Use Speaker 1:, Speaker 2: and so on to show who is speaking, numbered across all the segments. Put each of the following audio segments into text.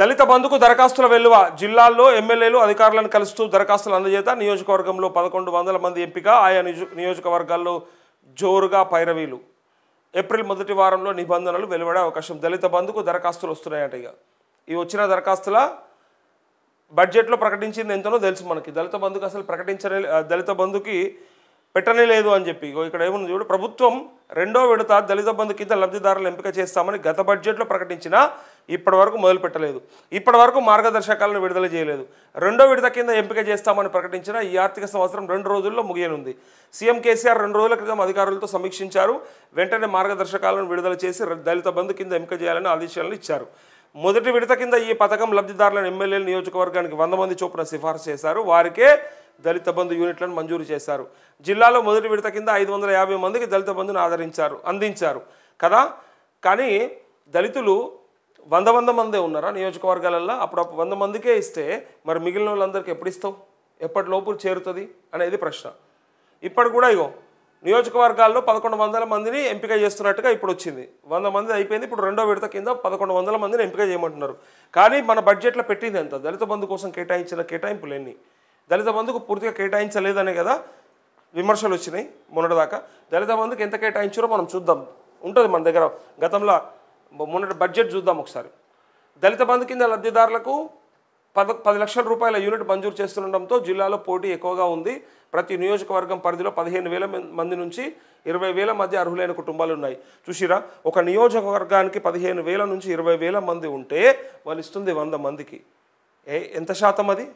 Speaker 1: దళిత బంధుకు దరఖాస్తుల వెలువ జిల్లాల్లో ఎమ్మెల్యేలు అధికారులను కలుస్తూ దరఖాస్తులు అందజేత నియోజకవర్గంలో పదకొండు వందల మంది ఎంపిక ఆయా నియోజకవర్గాల్లో జోరుగా పైరవీలు ఏప్రిల్ మొదటి వారంలో నిబంధనలు వెలువడే అవకాశం దళిత బంధుకు దరఖాస్తులు వస్తున్నాయంట ఇక ఇవి వచ్చిన దరఖాస్తుల బడ్జెట్లో ప్రకటించింది ఎంతనో తెలుసు మనకి దళిత బంధుకు అసలు ప్రకటించలే దళిత బంధుకి పెట్టనే లేదు అని చెప్పి ఇక్కడ ఏముంది చూడు ప్రభుత్వం రెండో విడత దళిత బంధు కింద లబ్ధిదారులు ఎంపిక చేస్తామని గత బడ్జెట్లో ప్రకటించినా ఇప్పటి వరకు మొదలు పెట్టలేదు ఇప్పటి వరకు మార్గదర్శకాలను విడుదల చేయలేదు రెండో విడత కింద ఎంపిక చేస్తామని ప్రకటించిన ఈ ఆర్థిక సంవత్సరం రెండు రోజుల్లో ముగియనుంది సీఎం కేసీఆర్ రెండు రోజుల క్రితం అధికారులతో సమీక్షించారు వెంటనే మార్గదర్శకాలను విడుదల చేసి దళిత బంధు కింద ఎంపిక చేయాలని ఆదేశాలను ఇచ్చారు మొదటి విడత కింద ఈ పథకం లబ్ధిదారులను ఎమ్మెల్యేలు నియోజకవర్గానికి వంద మంది చొప్పున సిఫార్సు చేశారు వారికే దళిత బంధు యూనిట్లను మంజూరు చేశారు జిల్లాలో మొదటి విడత కింద ఐదు వందల యాభై మందికి దళిత బంధును ఆదరించారు అందించారు కదా కానీ దళితులు వంద వంద మందే ఉన్నారా నియోజకవర్గాలల్లో అప్పుడు వంద మందికే ఇస్తే మరి మిగిలిన వాళ్ళందరికీ ఎప్పుడు ఇస్తావు ఎప్పటిలోపు చేరుతుంది అనేది ప్రశ్న ఇప్పటి కూడా ఇగో నియోజకవర్గాల్లో పదకొండు వందల మందిని ఎంపిక చేస్తున్నట్టుగా ఇప్పుడు వచ్చింది వంద మంది అయిపోయింది ఇప్పుడు రెండో విడత కింద పదకొండు వందల మందిని ఎంపిక చేయమంటున్నారు కానీ మన బడ్జెట్లో పెట్టింది ఎంత దళిత బంధు కోసం కేటాయించిన కేటాయింపులు ఎన్ని దళిత బంధుకు పూర్తిగా కేటాయించలేదనే కదా విమర్శలు వచ్చినాయి మొన్నటిదాకా దళిత బంధుకు ఎంత కేటాయించారో మనం చూద్దాం ఉంటుంది మన దగ్గర గతంలో మొన్నటి బడ్జెట్ చూద్దాం ఒకసారి దళిత బంధు కింద లబ్ధిదారులకు పద పది లక్షల రూపాయల యూనిట్ మంజూరు చేస్తుండటంతో జిల్లాలో పోటీ ఎక్కువగా ఉంది ప్రతి నియోజకవర్గం పరిధిలో పదిహేను వేల మంది నుంచి ఇరవై వేల మధ్య అర్హులైన కుటుంబాలు ఉన్నాయి చూసిరా ఒక నియోజకవర్గానికి పదిహేను వేల నుంచి ఇరవై వేల మంది ఉంటే వాళ్ళు ఇస్తుంది వంద మందికి ఏ ఎంత శాతం అది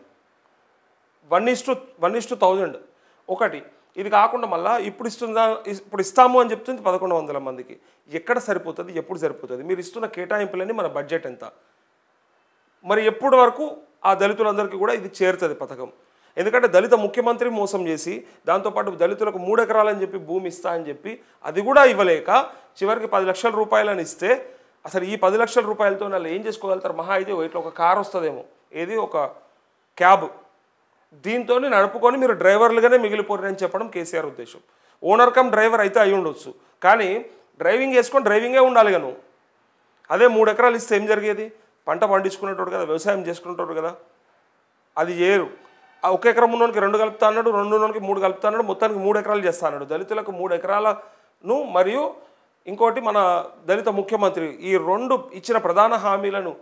Speaker 1: one is to one is two thousand ఒకటి ఇది కాకుండా మళ్ళీ ఇప్పుడు ఇస్తుందా ఇప్పుడు ఇస్తాము అని చెప్తుంది పదకొండు వందల మందికి ఎక్కడ సరిపోతుంది ఎప్పుడు సరిపోతుంది మీరు ఇస్తున్న కేటాయింపులని మన బడ్జెట్ ఎంత మరి ఎప్పటి వరకు ఆ దళితులందరికీ కూడా ఇది చేరుతుంది పథకం ఎందుకంటే దళిత ముఖ్యమంత్రి మోసం చేసి దాంతోపాటు దళితులకు మూడు ఎకరాలని చెప్పి భూమి ఇస్తా అని చెప్పి అది కూడా ఇవ్వలేక చివరికి పది లక్షల రూపాయలని ఇస్తే అసలు ఈ పది లక్షల రూపాయలతో వాళ్ళు ఏం చేసుకోగలుగుతారు మహా అయితే ఇట్లా ఒక కారు వస్తుందేమో ఏది ఒక క్యాబ్ దీంతో నడుపుకొని మీరు డ్రైవర్లుగానే మిగిలిపోరని చెప్పడం కేసీఆర్ ఉద్దేశం ఓనర్ కమ్ డ్రైవర్ అయితే అయి ఉండొచ్చు కానీ డ్రైవింగ్ వేసుకొని డ్రైవింగే ఉండాలి కను అదే మూడు ఎకరాలు ఇస్తే ఏం జరిగేది పంట పండించుకునేటోడు కదా వ్యవసాయం చేసుకునేటోడు కదా అది చేయరు ఒక ఎకరం ఉన్నోనికి రెండు కలుపుతా అన్నాడు ఉన్నోనికి మూడు కలుపుతా అన్నాడు మొత్తానికి మూడు ఎకరాలు చేస్తా అన్నాడు దళితులకు మూడు ఎకరాలను మరియు ఇంకోటి మన దళిత ముఖ్యమంత్రి ఈ రెండు ఇచ్చిన ప్రధాన హామీలను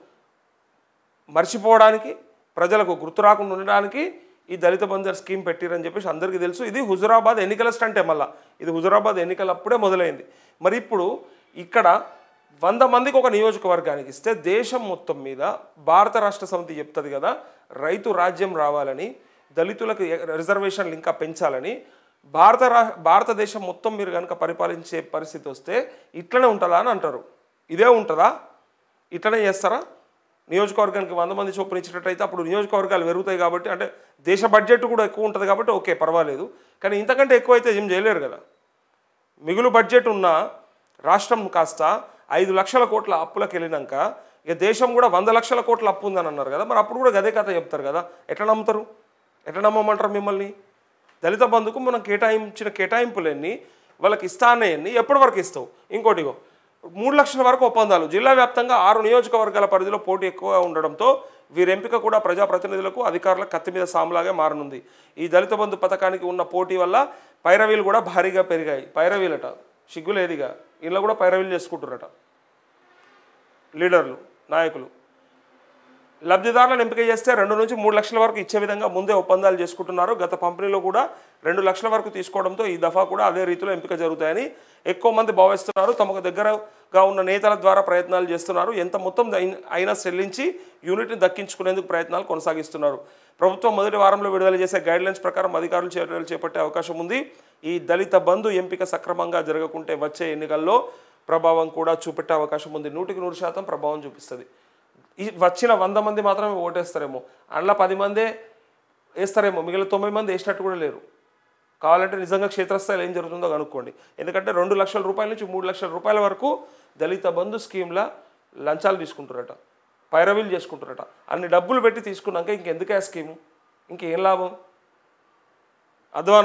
Speaker 1: మర్చిపోవడానికి ప్రజలకు గుర్తు రాకుండా ఉండడానికి ఈ దళిత బంజర్ స్కీమ్ పెట్టిరని చెప్పేసి అందరికీ తెలుసు ఇది హుజురాబాద్ ఎన్నికల స్టంటే మళ్ళా ఇది హుజురాబాద్ ఎన్నికలు అప్పుడే మొదలైంది మరి ఇప్పుడు ఇక్కడ వంద మందికి ఒక నియోజకవర్గానికి ఇస్తే దేశం మొత్తం మీద భారత రాష్ట్ర సమితి చెప్తుంది కదా రైతు రాజ్యం రావాలని దళితులకు రిజర్వేషన్లు ఇంకా పెంచాలని భారత రా భారతదేశం మొత్తం మీరు కనుక పరిపాలించే పరిస్థితి వస్తే ఇట్లనే ఉంటుందా అని అంటారు ఇదే ఉంటుందా ఇట్లనే చేస్తారా నియోజకవర్గానికి వంద మంది చొప్పున ఇచ్చినట్టయితే అప్పుడు నియోజకవర్గాలు పెరుగుతాయి కాబట్టి అంటే దేశ బడ్జెట్ కూడా ఎక్కువ ఉంటుంది కాబట్టి ఓకే పర్వాలేదు కానీ ఇంతకంటే ఎక్కువ అయితే ఏం చేయలేరు కదా మిగులు బడ్జెట్ ఉన్న రాష్ట్రం కాస్త ఐదు లక్షల కోట్ల అప్పులకు వెళ్ళినాక ఇక దేశం కూడా వంద లక్షల కోట్ల అప్పు ఉందని అన్నారు కదా మరి అప్పుడు కూడా గదే కథ చెప్తారు కదా ఎట్లా నమ్ముతారు ఎట్లా నమ్మమంటారు మిమ్మల్ని దళిత బంధుకు మనం కేటాయించిన కేటాయింపులన్నీ వాళ్ళకి ఇస్తానే ఎప్పటి వరకు ఇస్తావు ఇంకోటిగో మూడు లక్షల వరకు ఒప్పందాలు జిల్లా వ్యాప్తంగా ఆరు నియోజకవర్గాల పరిధిలో పోటీ ఎక్కువ ఉండడంతో వీరి ఎంపిక కూడా ప్రజాప్రతినిధులకు అధికారుల కత్తి మీద సాములాగే మారనుంది ఈ దళిత బంధు పథకానికి ఉన్న పోటీ వల్ల పైరవీలు కూడా భారీగా పెరిగాయి పైరవీలట సిగ్గులేదిగా ఇలా కూడా పైరవీలు చేసుకుంటున్నారట లీడర్లు నాయకులు లబ్ధిదారులను ఎంపిక చేస్తే రెండు నుంచి మూడు లక్షల వరకు ఇచ్చే విధంగా ముందే ఒప్పందాలు చేసుకుంటున్నారు గత పంపిణీలో కూడా రెండు లక్షల వరకు తీసుకోవడంతో ఈ దఫా కూడా అదే రీతిలో ఎంపిక జరుగుతాయని ఎక్కువ మంది భావిస్తున్నారు తమకు దగ్గరగా ఉన్న నేతల ద్వారా ప్రయత్నాలు చేస్తున్నారు ఎంత మొత్తం అయినా చెల్లించి యూనిట్ని దక్కించుకునేందుకు ప్రయత్నాలు కొనసాగిస్తున్నారు ప్రభుత్వం మొదటి వారంలో విడుదల చేసే గైడ్లైన్స్ ప్రకారం అధికారులు చర్యలు చేపట్టే అవకాశం ఉంది ఈ దళిత బంధు ఎంపిక సక్రమంగా జరగకుంటే వచ్చే ఎన్నికల్లో ప్రభావం కూడా చూపెట్టే అవకాశం ఉంది నూటికి నూరు శాతం ప్రభావం చూపిస్తుంది వచ్చిన వంద మంది మాత్రమే ఓటేస్తారేమో అందులో పది మందే వేస్తారేమో మిగిలిన తొంభై మంది వేసినట్టు కూడా లేరు కావాలంటే నిజంగా క్షేత్రస్థాయిలో ఏం జరుగుతుందో కనుక్కోండి ఎందుకంటే రెండు లక్షల రూపాయల నుంచి మూడు లక్షల రూపాయల వరకు దళిత బంధు స్కీమ్ల లంచాలు తీసుకుంటారట పైరవీలు చేసుకుంటారట అన్ని డబ్బులు పెట్టి తీసుకున్నాక ఇంకెందుకే ఆ స్కీము ఇంకేం లాభం అద్వానం